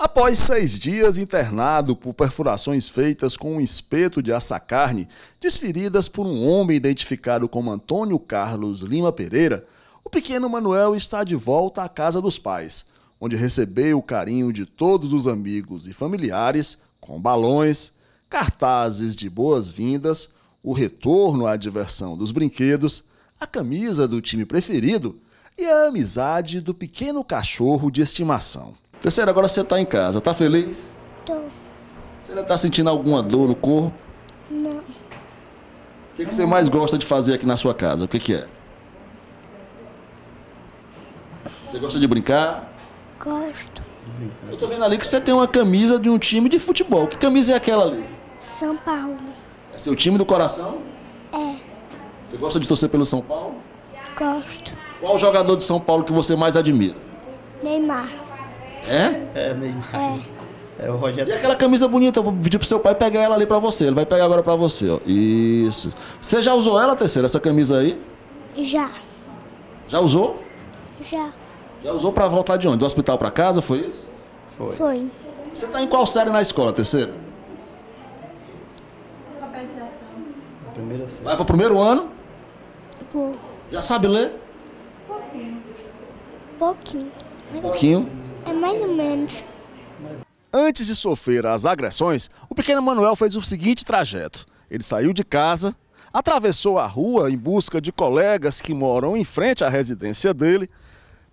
Após seis dias internado por perfurações feitas com um espeto de assa-carne, desferidas por um homem identificado como Antônio Carlos Lima Pereira, o pequeno Manuel está de volta à casa dos pais, onde recebeu o carinho de todos os amigos e familiares, com balões, cartazes de boas-vindas, o retorno à diversão dos brinquedos, a camisa do time preferido e a amizade do pequeno cachorro de estimação. Terceiro, agora você está em casa. Está feliz? Tô. Você ainda está sentindo alguma dor no corpo? Não. O que, que, você mais gosta de fazer aqui na sua casa? O que, que é? Você gosta de brincar? Gosto. Eu tô vendo ali que você tem uma camisa de um time de futebol. Que camisa é aquela ali? São Paulo. É seu time do coração? É. Você gosta de torcer pelo São Paulo? Gosto. Qual o jogador de São Paulo que você mais admira? Neymar. É? É, Neymar. É. é o Rogério. E aquela camisa bonita, eu vou pedir pro seu pai pegar ela ali pra você. Ele vai pegar agora pra você, ó. Isso. Você já usou ela, terceira, essa camisa aí? Já. Já usou? Já. Já usou pra voltar de onde? Do hospital pra casa, foi isso? Foi. Foi. Você tá em qual série na escola, terceira? Na primeira série. Vai pro primeiro ano? Vou. Já sabe ler? Pouquinho. Pouquinho. Pouquinho mais ou menos. Antes de sofrer as agressões, o pequeno Manuel fez o seguinte trajeto. Ele saiu de casa, atravessou a rua em busca de colegas que moram em frente à residência dele,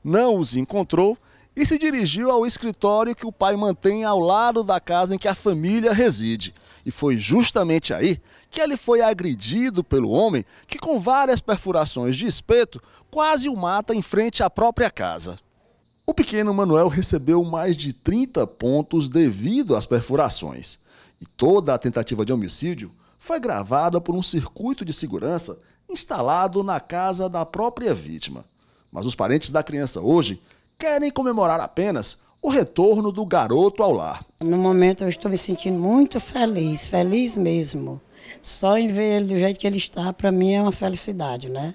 não os encontrou e se dirigiu ao escritório que o pai mantém ao lado da casa em que a família reside. E foi justamente aí que ele foi agredido pelo homem que, com várias perfurações de espeto, quase o mata em frente à própria casa. O pequeno Manuel recebeu mais de 30 pontos devido às perfurações, e toda a tentativa de homicídio foi gravada por um circuito de segurança instalado na casa da própria vítima. Mas os parentes da criança hoje querem comemorar apenas o retorno do garoto ao lar. No momento eu estou me sentindo muito feliz, feliz mesmo. Só em ver ele do jeito que ele está, para mim é uma felicidade, né?